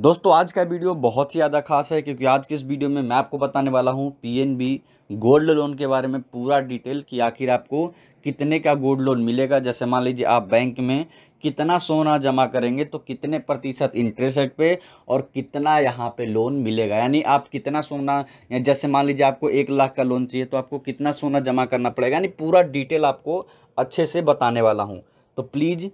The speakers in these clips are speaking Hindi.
दोस्तों आज का वीडियो बहुत ही ज़्यादा खास है क्योंकि आज के इस वीडियो में मैं आपको बताने वाला हूँ पीएनबी गोल्ड लोन के बारे में पूरा डिटेल कि आखिर आपको कितने का गोल्ड लोन मिलेगा जैसे मान लीजिए आप बैंक में कितना सोना जमा करेंगे तो कितने प्रतिशत इंटरेस्ट रेट पे और कितना यहाँ पे लोन मिलेगा यानी आप कितना सोना या जैसे मान लीजिए आपको एक लाख का लोन चाहिए तो आपको कितना सोना जमा करना पड़ेगा यानी पूरा डिटेल आपको अच्छे से बताने वाला हूँ तो प्लीज़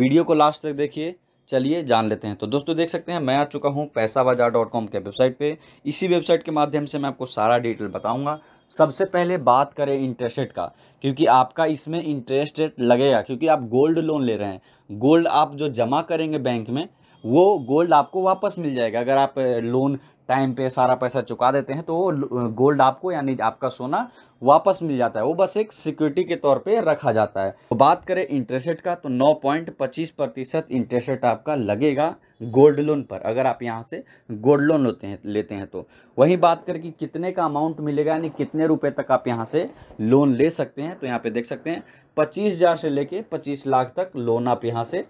वीडियो को लास्ट तक देखिए चलिए जान लेते हैं तो दोस्तों देख सकते हैं मैं आ चुका हूँ पैसा बाजार डॉट कॉम के वेबसाइट पे इसी वेबसाइट के माध्यम से मैं आपको सारा डिटेल बताऊँगा सबसे पहले बात करें इंटरेस्ट रेट का क्योंकि आपका इसमें इंटरेस्ट रेट लगेगा क्योंकि आप गोल्ड लोन ले रहे हैं गोल्ड आप जो जमा करेंगे बैंक में वो गोल्ड आपको वापस मिल जाएगा अगर आप लोन टाइम पे सारा पैसा चुका देते हैं तो गोल्ड आपको यानी आपका सोना वापस मिल जाता है वो बस एक सिक्योरिटी के तौर पे रखा जाता है तो बात करें इंटरेस्ट रेट का तो 9.25 प्रतिशत इंटरेस्ट रेट आपका लगेगा गोल्ड लोन पर अगर आप यहाँ से गोल्ड लोन होते हैं लेते हैं तो वहीं बात करें कि कितने का अमाउंट मिलेगा यानी कितने रुपए तक आप यहाँ से लोन ले सकते हैं तो यहाँ पे देख सकते हैं पच्चीस हज़ार से लेके पच्चीस लाख तक लोन आप यहाँ से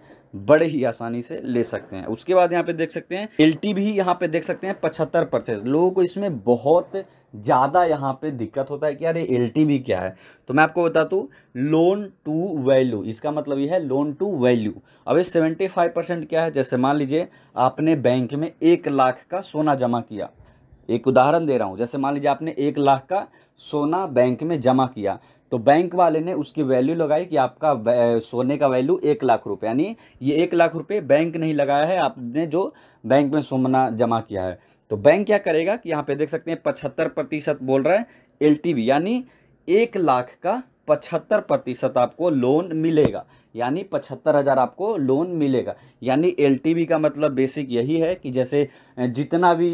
बड़े ही आसानी से ले सकते हैं उसके बाद यहाँ पे देख सकते हैं एल भी यहाँ पे देख सकते हैं पचहत्तर पचहत्तर परसेंट लोगों को इसमें बहुत ज़्यादा यहाँ पे दिक्कत होता है कि यार ये एल क्या है तो मैं आपको बता दूँ लोन टू वैल्यू इसका मतलब ये है लोन टू वैल्यू अब ये सेवेंटी फाइव परसेंट क्या है जैसे मान लीजिए आपने बैंक में एक लाख का सोना जमा किया एक उदाहरण दे रहा हूँ जैसे मान लीजिए आपने एक लाख का सोना बैंक में जमा किया तो बैंक वाले ने उसकी वैल्यू लगाई कि आपका सोने का वैल्यू एक लाख रुपये यानी ये एक लाख रुपये बैंक नहीं लगाया है आपने जो बैंक में सोमना जमा किया है तो बैंक क्या करेगा कि यहाँ पे देख सकते हैं पचहत्तर प्रतिशत बोल रहा है एलटीवी यानी एक लाख का पचहत्तर प्रतिशत आपको लोन मिलेगा यानी पचहत्तर हज़ार आपको लोन मिलेगा यानी एल का मतलब बेसिक यही है कि जैसे जितना भी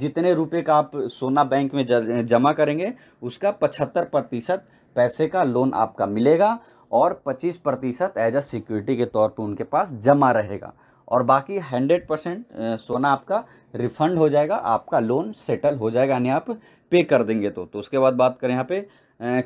जितने रुपए का आप सोना बैंक में जमा करेंगे उसका पचहत्तर प्रतिशत पैसे का लोन आपका मिलेगा और 25 प्रतिशत एज अ सिक्योरिटी के तौर पे उनके पास जमा रहेगा और बाकी 100 परसेंट सोना आपका रिफंड हो जाएगा आपका लोन सेटल हो जाएगा यानी आप पे कर देंगे तो तो उसके बाद बात करें यहाँ पे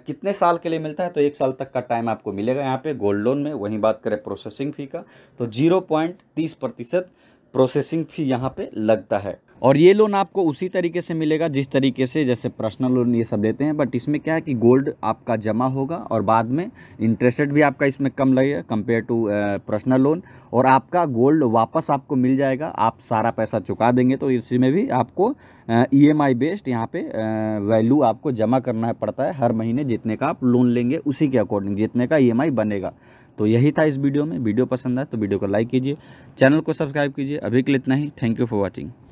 कितने साल के लिए मिलता है तो एक साल तक का टाइम आपको मिलेगा यहाँ पे गोल्ड लोन में वहीं बात करें प्रोसेसिंग फ़ी का तो जीरो पॉइंट तीस प्रतिशत प्रोसेसिंग फ़ी यहाँ पर लगता है और ये लोन आपको उसी तरीके से मिलेगा जिस तरीके से जैसे पर्सनल लोन ये सब देते हैं बट इसमें क्या है कि गोल्ड आपका जमा होगा और बाद में इंटरेस्ट भी आपका इसमें कम लगेगा कंपेयर टू पर्सनल लोन और आपका गोल्ड वापस आपको मिल जाएगा आप सारा पैसा चुका देंगे तो इसी में भी आपको ई एम आई बेस्ड यहाँ पे वैल्यू आपको जमा करना पड़ता है हर महीने जितने का आप लोन लेंगे उसी के अकॉर्डिंग जितने का ई एम आई बनेगा तो यही था इस वीडियो में वीडियो पसंद आए तो वीडियो को लाइक कीजिए चैनल को सब्सक्राइब कीजिए अभी के लिए इतना ही थैंक यू फॉर वॉचिंग